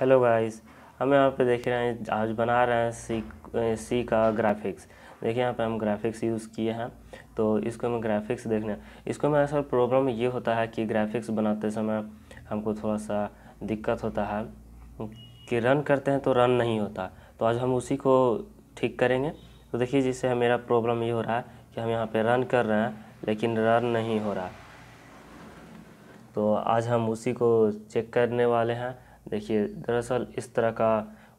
hello guys हम यहाँ पे देख रहे हैं आज बना रहे हैं सी सी का ग्राफिक्स देखिए यहाँ पे हम ग्राफिक्स यूज़ किए हैं तो इसको हमें ग्राफिक्स देखने इसको में असल प्रॉब्लम ये होता है कि ग्राफिक्स बनाते समय हमको थोड़ा सा दिक्कत होता है कि रन करते हैं तो रन नहीं होता तो आज हम उसी को ठीक करेंगे तो देखिए जिससे मेरा प्रॉब्लम ये हो रहा है कि हम यहाँ पर रन कर रहे हैं लेकिन रन नहीं हो रहा तो आज हम उसी को चेक करने वाले हैं देखिए दरअसल इस तरह का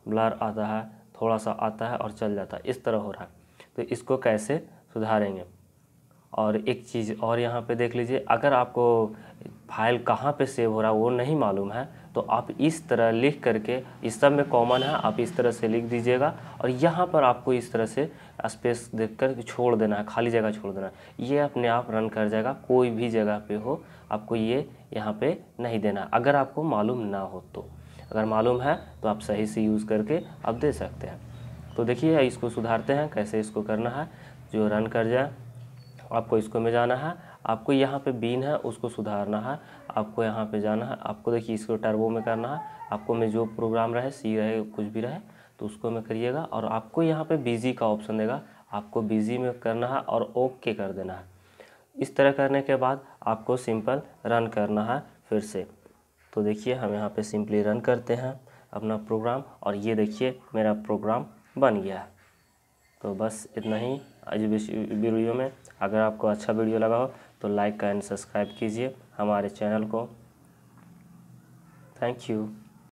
ब्लर आता है थोड़ा सा आता है और चल जाता है इस तरह हो रहा है तो इसको कैसे सुधारेंगे और एक चीज़ और यहाँ पे देख लीजिए अगर आपको फाइल कहाँ पे सेव हो रहा है वो नहीं मालूम है तो आप इस तरह लिख करके इस सब में कॉमन है आप इस तरह से लिख दीजिएगा और यहाँ पर आपको इस तरह से स्पेस देख कर छोड़ देना है खाली जगह छोड़ देना है ये अपने आप रन कर जाएगा कोई भी जगह पे हो आपको ये यहाँ पे नहीं देना अगर आपको मालूम ना हो तो अगर मालूम है तो आप सही से यूज़ करके आप दे सकते हैं तो देखिए इसको सुधारते हैं कैसे इसको करना है जो रन कर जाए आपको इसको में जाना है आपको यहाँ पे बीन है उसको सुधारना है आपको यहाँ पे जाना है आपको देखिए इसको टर्बो में करना है आपको में जो प्रोग्राम रहे सी रहे कुछ भी रहे तो उसको में करिएगा और आपको यहाँ पे बिजी का ऑप्शन देगा आपको बिजी में करना है और ओके कर देना है इस तरह करने के बाद आपको सिंपल रन करना है फिर से तो देखिए हम यहाँ पे सिंपली रन करते हैं अपना प्रोग्राम और ये देखिए मेरा प्रोग्राम बन गया तो बस इतना ही आज वीडियो में अगर आपको अच्छा वीडियो लगा हो तो लाइक एंड सब्सक्राइब कीजिए हमारे चैनल को थैंक यू